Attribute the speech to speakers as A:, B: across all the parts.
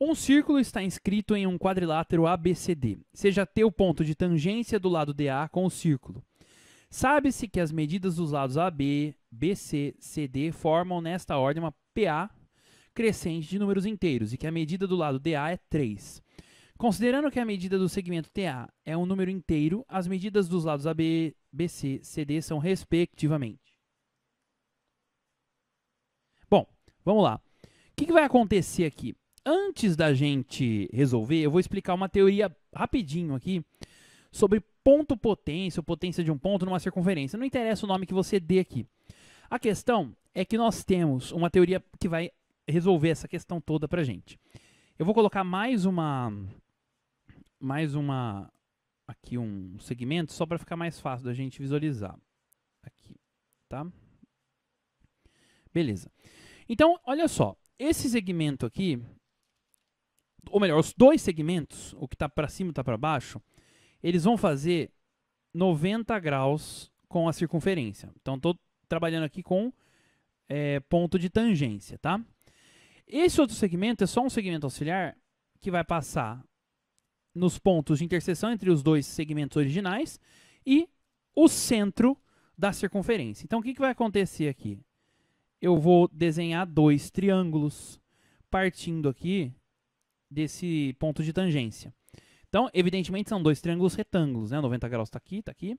A: Um círculo está inscrito em um quadrilátero ABCD. Seja T o ponto de tangência do lado DA com o círculo. Sabe-se que as medidas dos lados AB, BC, CD formam nesta ordem uma PA crescente de números inteiros e que a medida do lado DA é 3. Considerando que a medida do segmento TA é um número inteiro, as medidas dos lados AB, BC, CD são respectivamente. Bom, vamos lá. O que, que vai acontecer aqui? antes da gente resolver, eu vou explicar uma teoria rapidinho aqui sobre ponto potência, ou potência de um ponto numa circunferência. Não interessa o nome que você dê aqui. A questão é que nós temos uma teoria que vai resolver essa questão toda pra gente. Eu vou colocar mais uma mais uma aqui um segmento só para ficar mais fácil da gente visualizar aqui, tá? Beleza. Então, olha só, esse segmento aqui ou melhor, os dois segmentos, o que está para cima e está para baixo, eles vão fazer 90 graus com a circunferência. Então, estou trabalhando aqui com é, ponto de tangência, tá? Esse outro segmento é só um segmento auxiliar que vai passar nos pontos de interseção entre os dois segmentos originais e o centro da circunferência. Então, o que, que vai acontecer aqui? Eu vou desenhar dois triângulos partindo aqui desse ponto de tangência. Então, evidentemente, são dois triângulos retângulos, né? 90 graus está aqui, está aqui.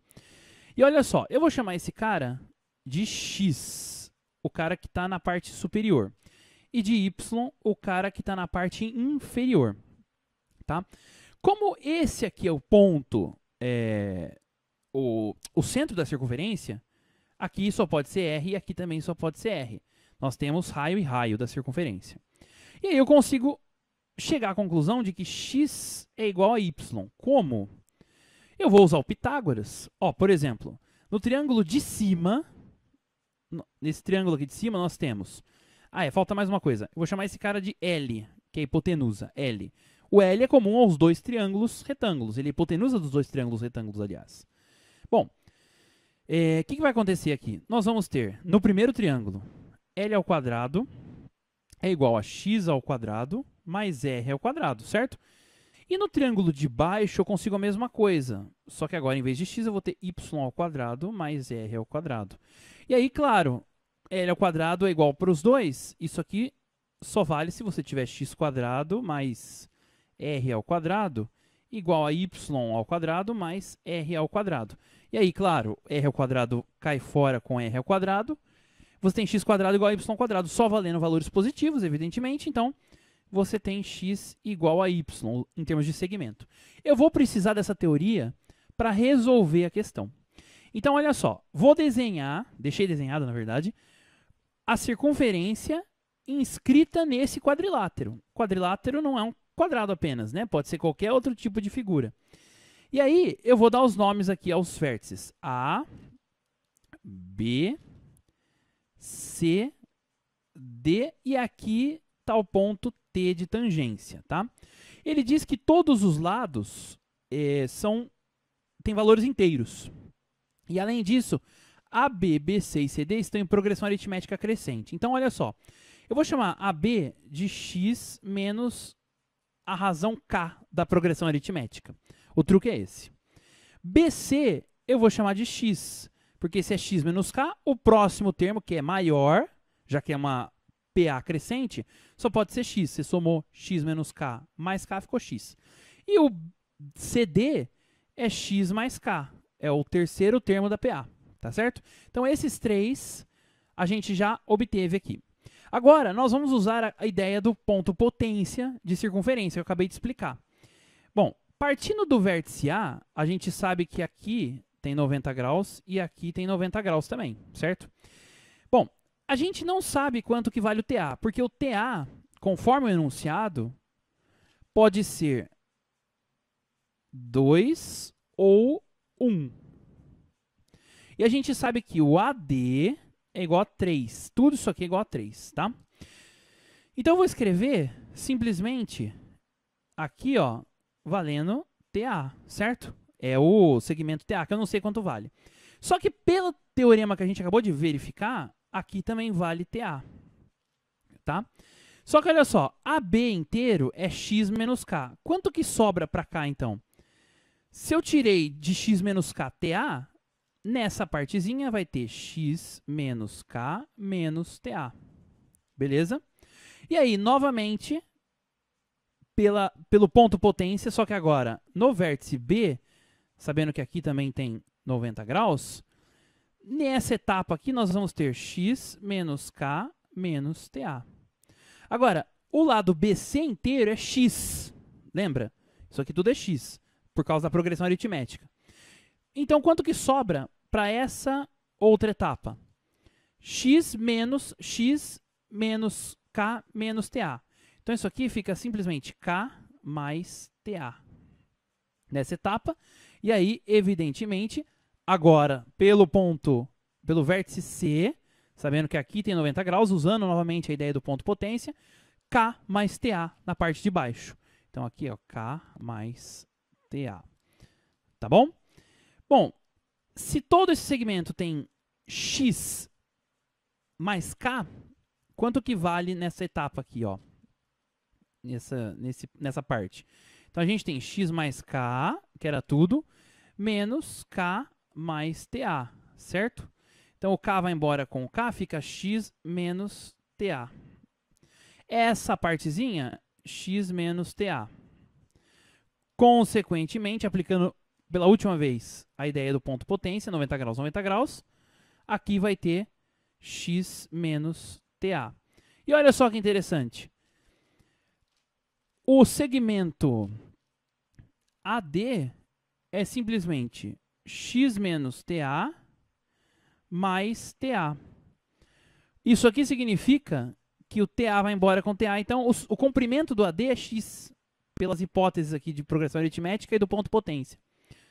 A: E olha só, eu vou chamar esse cara de X, o cara que está na parte superior. E de Y, o cara que está na parte inferior. Tá? Como esse aqui é o ponto, é, o, o centro da circunferência, aqui só pode ser R e aqui também só pode ser R. Nós temos raio e raio da circunferência. E aí eu consigo chegar à conclusão de que x é igual a y. Como? Eu vou usar o Pitágoras. Ó, por exemplo, no triângulo de cima, nesse triângulo aqui de cima, nós temos... Ah, é, falta mais uma coisa. Eu vou chamar esse cara de L, que é hipotenusa, L. O L é comum aos dois triângulos retângulos. Ele é hipotenusa dos dois triângulos retângulos, aliás. Bom, é, o é, que, que vai acontecer aqui? Nós vamos ter, no primeiro triângulo, L ao quadrado é igual a x ao quadrado mais r ao quadrado, certo? E no triângulo de baixo eu consigo a mesma coisa, só que agora em vez de x eu vou ter y ao quadrado mais r ao quadrado. E aí, claro, l ao quadrado é igual para os dois. Isso aqui só vale se você tiver x quadrado mais r ao quadrado igual a y ao quadrado mais r ao quadrado. E aí, claro, r ao quadrado cai fora com r ao quadrado. Você tem x quadrado igual a y quadrado, só valendo valores positivos, evidentemente. Então, você tem x igual a y em termos de segmento. Eu vou precisar dessa teoria para resolver a questão. Então, olha só, vou desenhar, deixei desenhado na verdade, a circunferência inscrita nesse quadrilátero. Quadrilátero não é um quadrado apenas, né? Pode ser qualquer outro tipo de figura. E aí, eu vou dar os nomes aqui aos vértices. A, B, C, D e aqui está o ponto de tangência, tá? Ele diz que todos os lados é, são têm valores inteiros. E além disso, AB, BC e CD estão em progressão aritmética crescente. Então, olha só. Eu vou chamar AB de x menos a razão k da progressão aritmética. O truque é esse. BC eu vou chamar de x, porque se é x menos k, o próximo termo, que é maior, já que é uma PA crescente só pode ser x. Você somou x menos k mais k, ficou x. E o CD é x mais k. É o terceiro termo da PA, tá certo? Então, esses três a gente já obteve aqui. Agora, nós vamos usar a ideia do ponto potência de circunferência, que eu acabei de explicar. Bom, partindo do vértice A, a gente sabe que aqui tem 90 graus e aqui tem 90 graus também, certo? Bom, a gente não sabe quanto que vale o TA, porque o TA, conforme o enunciado, pode ser 2 ou 1. Um. E a gente sabe que o AD é igual a 3. Tudo isso aqui é igual a 3, tá? Então eu vou escrever simplesmente aqui, ó, valendo TA, certo? É o segmento TA, que eu não sei quanto vale. Só que pelo teorema que a gente acabou de verificar, aqui também vale TA. Tá? Só que olha só, AB inteiro é x menos k. Quanto que sobra para cá então? Se eu tirei de x menos k TA, nessa partezinha vai ter x menos k menos TA. Beleza? E aí, novamente, pela, pelo ponto potência, só que agora no vértice B, sabendo que aqui também tem 90 graus, Nessa etapa aqui, nós vamos ter x menos k menos TA. Agora, o lado BC inteiro é x. Lembra? Isso aqui tudo é x, por causa da progressão aritmética. Então, quanto que sobra para essa outra etapa? x menos x menos k menos TA. Então, isso aqui fica simplesmente k mais TA nessa etapa. E aí, evidentemente, agora pelo ponto, pelo vértice C, sabendo que aqui tem 90 graus, usando novamente a ideia do ponto potência, K mais TA na parte de baixo. Então aqui, ó, K mais TA. Tá bom? Bom, se todo esse segmento tem x mais k, quanto que vale nessa etapa aqui, ó? Nessa, nesse, nessa parte. Então a gente tem x mais k, que era tudo, menos k mais TA, certo? Então o K vai embora com o K, fica X menos TA. Essa partezinha, X menos TA. Consequentemente, aplicando pela última vez a ideia do ponto potência, 90 graus, 90 graus, aqui vai ter X menos TA. E olha só que interessante. O segmento AD é simplesmente x menos TA mais TA. Isso aqui significa que o TA vai embora com TA. Então, o, o comprimento do AD é x, pelas hipóteses aqui de progressão aritmética e do ponto potência.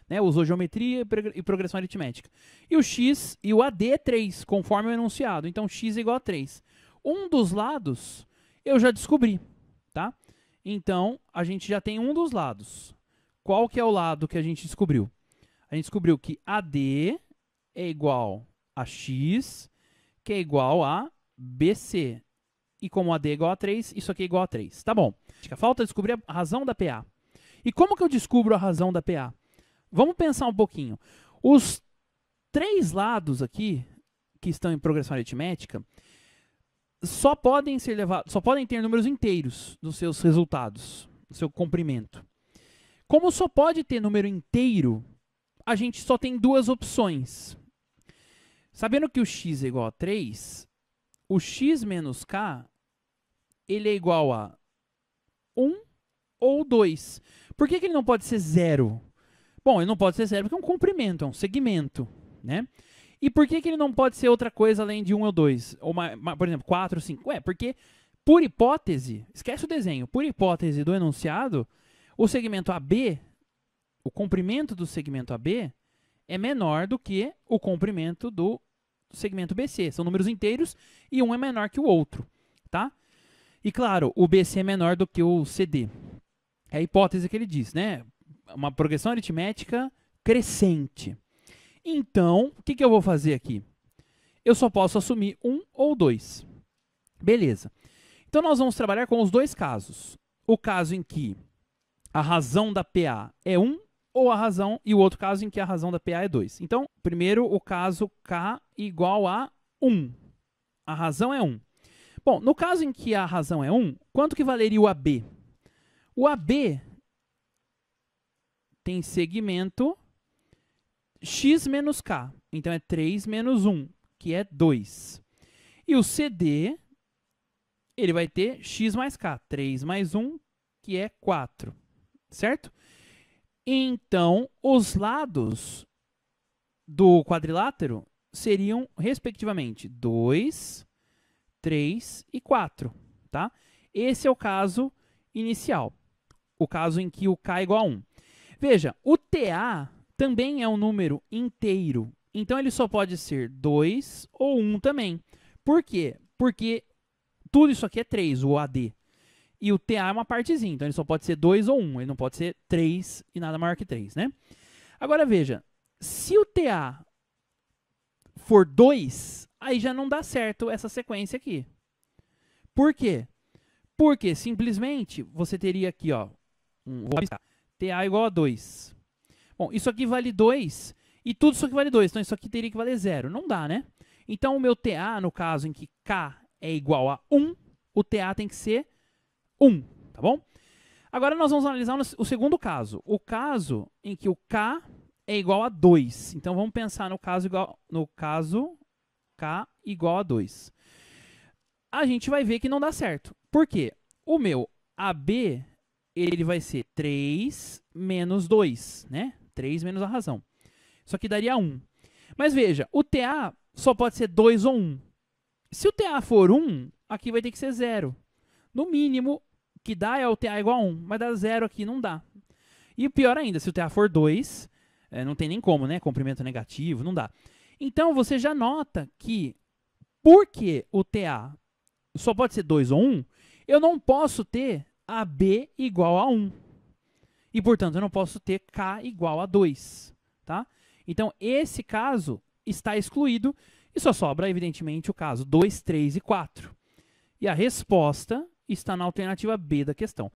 A: Né? Usou geometria e progressão aritmética. E o x e o AD é 3, conforme o enunciado. Então, x é igual a 3. Um dos lados eu já descobri. Tá? Então, a gente já tem um dos lados. Qual que é o lado que a gente descobriu? a gente descobriu que AD é igual a X, que é igual a BC. E como AD é igual a 3, isso aqui é igual a 3. Tá bom. Falta é descobrir a razão da PA. E como que eu descubro a razão da PA? Vamos pensar um pouquinho. Os três lados aqui, que estão em progressão aritmética, só podem ser levados, só podem ter números inteiros nos seus resultados, no seu comprimento. Como só pode ter número inteiro, a gente só tem duas opções. Sabendo que o x é igual a 3, o x menos k ele é igual a 1 ou 2. Por que, que ele não pode ser zero? Bom, ele não pode ser zero porque é um comprimento, é um segmento, né? E por que, que ele não pode ser outra coisa além de 1 ou 2? Ou, por exemplo, 4 ou 5? Ué, porque, por hipótese, esquece o desenho, por hipótese do enunciado, o segmento AB o comprimento do segmento AB é menor do que o comprimento do segmento BC. São números inteiros e um é menor que o outro, tá? E claro, o BC é menor do que o CD. É a hipótese que ele diz, né? Uma progressão aritmética crescente. Então, o que, que eu vou fazer aqui? Eu só posso assumir um ou dois. Beleza. Então, nós vamos trabalhar com os dois casos. O caso em que a razão da PA é 1 ou a razão e o outro caso em que a razão da PA é 2. Então, primeiro o caso K igual a 1. A razão é 1. Bom, no caso em que a razão é 1, quanto que valeria o AB? O AB tem segmento x menos k. Então é 3 menos 1, que é 2. E o CD, ele vai ter x mais k. 3 mais 1, que é 4. Certo? Então, os lados do quadrilátero seriam, respectivamente, 2, 3 e 4. Tá? Esse é o caso inicial, o caso em que o k é igual a 1. Veja, o TA também é um número inteiro, então ele só pode ser 2 ou 1 também. Por quê? Porque tudo isso aqui é 3, o AD. E o TA é uma partezinha, então ele só pode ser 2 ou 1, um, ele não pode ser 3 e nada maior que 3, né? Agora veja, se o TA for 2, aí já não dá certo essa sequência aqui. Por quê? Porque simplesmente você teria aqui, ó, um, vou avisar, TA é igual a 2. Bom, isso aqui vale 2 e tudo isso aqui vale 2, então isso aqui teria que valer 0. Não dá, né? Então o meu TA, no caso em que K é igual a 1, um, o TA tem que ser 1, tá bom? Agora nós vamos analisar o segundo caso, o caso em que o K é igual a 2. Então vamos pensar no caso igual no caso K igual a 2. A gente vai ver que não dá certo. Por quê? O meu AB ele vai ser 3 menos 2, né? 3 menos a razão. Isso aqui daria 1. Mas veja, o TA só pode ser 2 ou 1. Se o TA for 1, aqui vai ter que ser 0. No mínimo, que dá é o TA igual a 1, mas dá zero aqui, não dá. E pior ainda, se o TA for 2, é, não tem nem como, né? Comprimento negativo, não dá. Então você já nota que porque o TA só pode ser 2 ou 1, eu não posso ter AB igual a 1. E, portanto, eu não posso ter K igual a 2. Tá? Então, esse caso está excluído e só sobra, evidentemente, o caso 2, 3 e 4. E a resposta está na alternativa B da questão.